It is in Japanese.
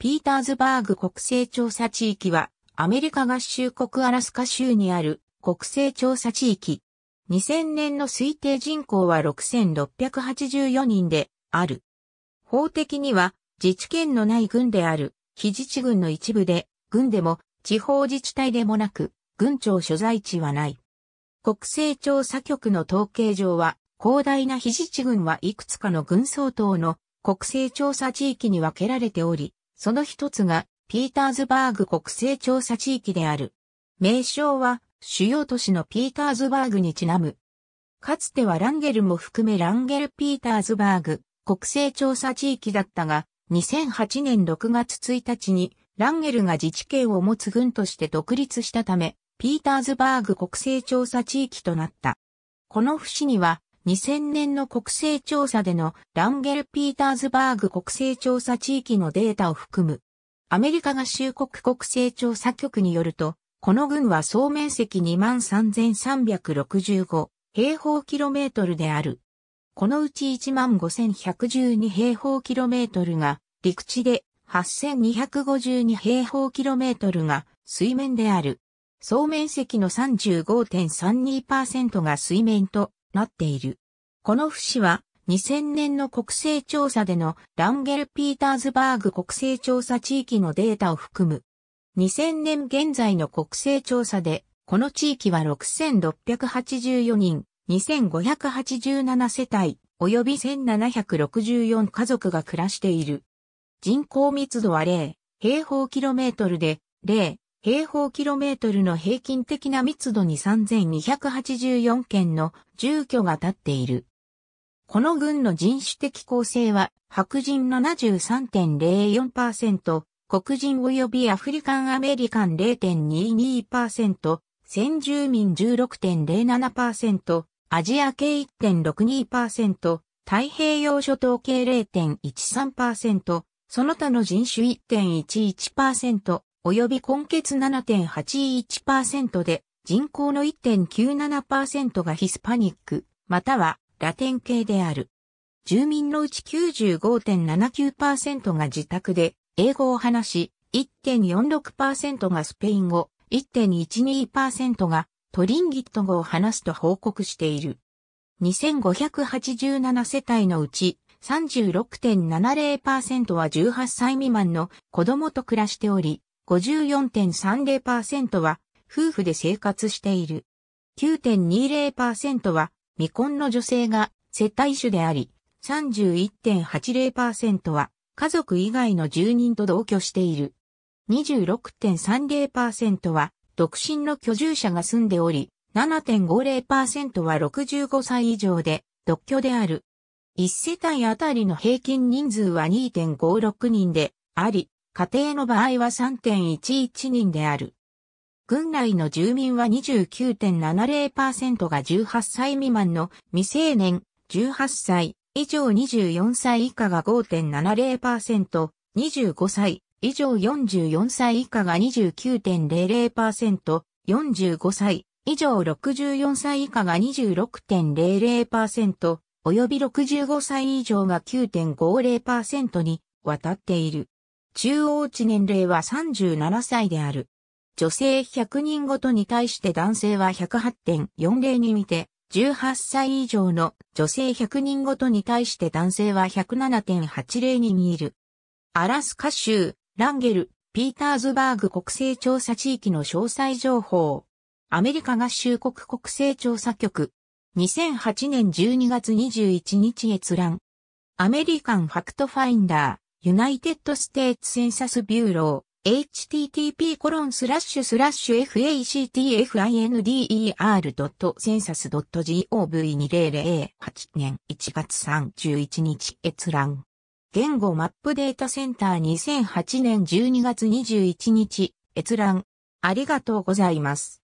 ピーターズバーグ国勢調査地域は、アメリカ合衆国アラスカ州にある国勢調査地域。2000年の推定人口は6684人である。法的には自治権のない軍である、非自治軍の一部で、軍でも地方自治体でもなく、軍庁所在地はない。国勢調査局の統計上は、広大な非自治軍はいくつかの軍総統の国勢調査地域に分けられており、その一つが、ピーターズバーグ国勢調査地域である。名称は、主要都市のピーターズバーグにちなむ。かつてはランゲルも含めランゲルピーターズバーグ国勢調査地域だったが、2008年6月1日にランゲルが自治権を持つ軍として独立したため、ピーターズバーグ国勢調査地域となった。この節には2000年の国勢調査でのランゲル・ピーターズバーグ国勢調査地域のデータを含む。アメリカ合衆国国勢調査局によると、この軍は総面積23,365平方キロメートルである。このうち15,112平方キロメートルが陸地で8,252平方キロメートルが水面である。総面積の35.32%が水面となっている。この節は2000年の国勢調査でのランゲル・ピーターズバーグ国勢調査地域のデータを含む。2000年現在の国勢調査で、この地域は6684人、2587世帯、及び1764家族が暮らしている。人口密度は0平方キロメートルで0平方キロメートルの平均的な密度に3284件の住居が建っている。この軍の人種的構成は白人73.04%、黒人及びアフリカンアメリカン0.22%、先住民16.07%、アジア系1.62%、太平洋諸島系0.13%、その他の人種1.11%、及び根血7.81%で、人口の1.97%がヒスパニック、またはラテン系である。住民のうち95.79%が自宅で英語を話し、1.46%がスペイン語、1.12%がトリンギット語を話すと報告している。2587世帯のうち36.70%は18歳未満の子供と暮らしており、54.30%は夫婦で生活している。9.20%は未婚の女性が接待主であり、31.80%は家族以外の住人と同居している。26.30%は独身の居住者が住んでおり、7.50%は65歳以上で独居である。1世帯あたりの平均人数は2.56人であり、家庭の場合は3.11人である。郡内の住民は29.70%が18歳未満の未成年、18歳以上24歳以下が5.70%、25歳以上44歳以下が29.00%、45歳以上64歳以下が26.00%、及び65歳以上が9.50%にわたっている。中央値年齢は37歳である。女性100人ごとに対して男性は108.40に見て、18歳以上の女性100人ごとに対して男性は107.80に見える。アラスカ州、ランゲル、ピーターズバーグ国勢調査地域の詳細情報。アメリカ合衆国国勢調査局。2008年12月21日閲覧。アメリカンファクトファインダー、ユナイテッドステーツセンサスビューロー。http://factfinder.census.gov2008 年1月31日閲覧。言語マップデータセンター2008年12月21日閲覧。ありがとうございます。